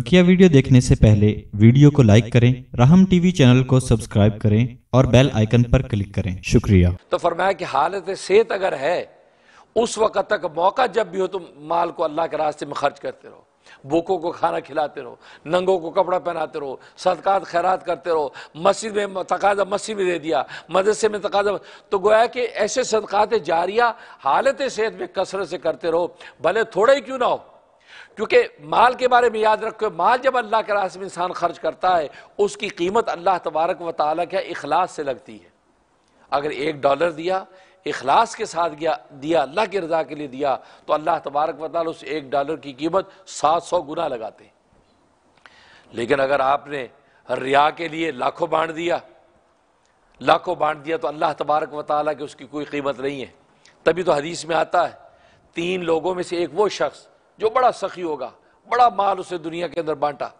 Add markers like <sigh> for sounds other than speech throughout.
बकिया वीडियो देखने से पहले वीडियो को लाइक करें रहम टीवी चैनल को सब्सक्राइब करें और बेल आइकन पर क्लिक करें शुक्रिया तो फरमाया कि हालत सेहत अगर है उस वक्त तक मौका जब भी हो तुम तो माल को अल्लाह के रास्ते में खर्च करते रहो भूखों को खाना खिलाते रहो नंगों को कपड़ा पहनाते रहो सदकात खैरात करते रहो मस्जिद में तकाजा मस्जिद में दे दिया मदरसे में तकाजा तो गोया कि ऐसे सदकात जारिया हालत सेहत में कसरत से करते रहो भले थोड़ा ही क्यों ना हो क्योंकि माल के बारे में याद रखो माल जब अल्लाह के रास्ते में इंसान खर्च करता है उसकी कीमत अल्लाह तबारक व ताली के इखलास से लगती है अगर एक डॉलर दिया इखलास के साथ गया दिया अल्लाह की रजा के लिए दिया तो अल्लाह तबारक व ताली उस एक डॉलर की कीमत सात सौ गुना लगाते लेकिन अगर आपने रिया के लिए लाखों बांट दिया लाखों बांट दिया तो अल्लाह तबारक व ताली की उसकी कोई कीमत नहीं है तभी तो हदीस में आता है तीन लोगों में से एक वो शख्स जो बड़ा सखी होगा बड़ा माल उसे दुनिया के अंदर बांटा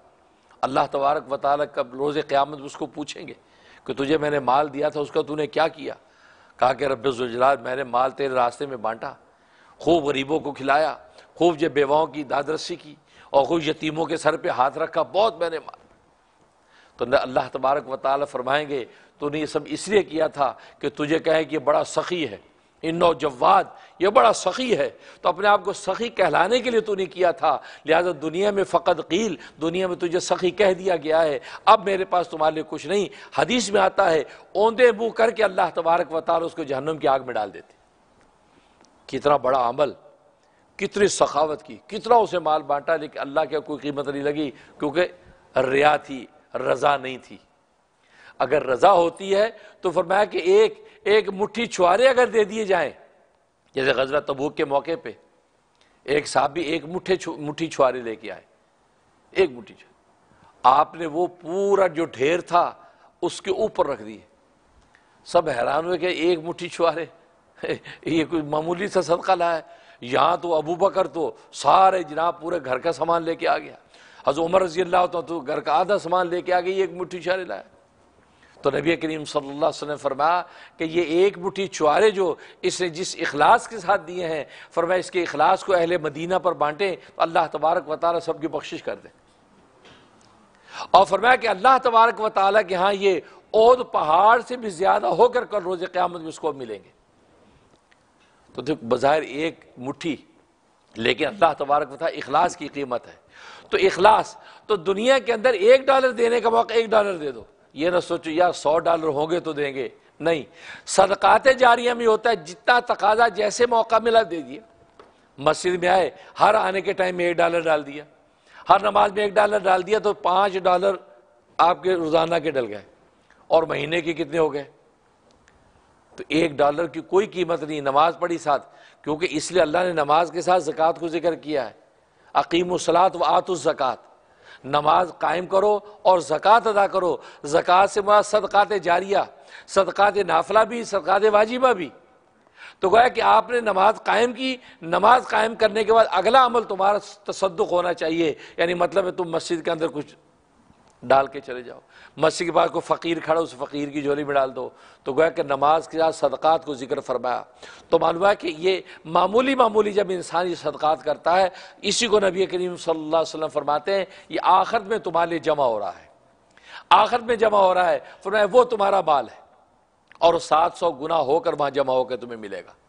अल्लाह तबारक व ताल कब रोज़ क़्यामत उसको पूछेंगे कि तुझे मैंने माल दिया था उसका तूने क्या किया कहा कि रब्जुजलाल मैंने माल तेरे रास्ते में बांटा खूब गरीबों को खिलाया खूब जब बेवाओं की दादरसी की और खूब यतीमों के सर पर हाथ रखा बहुत मैंने माल तो अल्लाह तबारक व ताल फरमाएंगे तूने ये सब इसलिए किया था कि तुझे कहें कि बड़ा सखी है इन नौजवाद ये बड़ा सखी है तो अपने आप को सखी कहलाने के लिए तूने किया था लिहाजा दुनिया में फ़कत कील दुनिया में तुझे सखी कह दिया गया है अब मेरे पास तुम्हारे लिए कुछ नहीं हदीस में आता है ओंधे मुँह करके अल्लाह तबारक वाल उसको जहनम की आग में डाल देते कितना बड़ा अमल कितनी सखावत की कितना उसे माल बांटा लेकिन अल्लाह की कोई कीमत नहीं लगी क्योंकि रिया थी रजा नहीं थी अगर रजा होती है तो फरमाया कि एक एक मुट्ठी छुआरे अगर दे दिए जाएं जैसे गजरा तबूक के मौके पे एक भी एक मुठ्ठे मुठ्ठी छुआरे लेके आए एक मुठ्ठी छुआ आपने वो पूरा जो ढेर था उसके ऊपर रख दिए सब हैरान हुए कि एक मुठ्ठी छुआरे <laughs> ये कोई मामूली सा सदका लाया यहाँ तो अबू बकर तो सारे जनाब पूरे घर का सामान लेके आ गया हज उमर रजी अल्लाह तो घर का आधा सामान लेके आ गई एक मुठ्ठी छुआरे लाया तो नबी करीम सल्लल्लाहु अलैहि वसल्लम फरमाया कि ये एक मुट्ठी चुआरे जो इसने जिस इखलास के साथ दिए हैं फरमाया इसके अखलास को अहले मदीना पर बांटे तो अल्लाह तबारक व ताली सबकी बख्शिश कर दे और फरमाया कि अल्लाह तबारक व ताली के यहाँ ये ओद पहाड़ से भी ज़्यादा होकर कल रोज़ क़्यामत में उसको मिलेंगे तो देखो बाज़ाहिर एक मुठ्ठी लेकिन अल्लाह तबारक वाली अखलास की कीमत है तो इखलास तो दुनिया के अंदर एक डॉलर देने का मौका एक डॉलर दे दो ये ना सोचो यार सौ डॉलर होंगे तो देंगे नहीं सदकाते जारिया में होता है जितना तकाजा जैसे मौका मिला दे दिया मस्जिद में आए हर आने के टाइम में एक डॉलर डाल दिया हर नमाज में एक डॉलर डाल दिया तो पांच डॉलर आपके रोज़ाना के डल गए और महीने के कितने हो गए तो एक डॉलर की कोई कीमत नहीं नमाज पढ़ी साथ क्योंकि इसलिए अल्लाह ने नमाज के साथ ज़क़़त को जिक्र किया है अकीम सलात व जक़ात नमाज कायम करो और ज़क़़त अदा करो ज़क़़त से मुराद सदक़ात जारिया सदक़ात नाफला भी सदक़ात वाजिबा भी तो गोया कि आपने नमाज कायम की नमाज कायम करने के बाद अगला अमल तुम्हारा तसदुक होना चाहिए यानी मतलब है तुम मस्जिद के अंदर कुछ डाल के चले जाओ मस्जिद के पास को फ़कीर खड़ा उस फ़कीर की झोली में डाल दो तो गोया कि नमाज के साथ सदक़ात को जिक्र फरमाया तो मालूम है कि ये मामूली मामूली जब इंसान ये सदक़ात करता है इसी को नबी करीम सल्लल्लाहु अलैहि वसल्लम फरमाते हैं ये आखिर में तुम्हारे लिए जमा हो रहा है आखिर में जमा हो रहा है फरमाया वो तुम्हारा बाल है और सात सौ गुना होकर वहाँ जमा होकर तुम्हें मिलेगा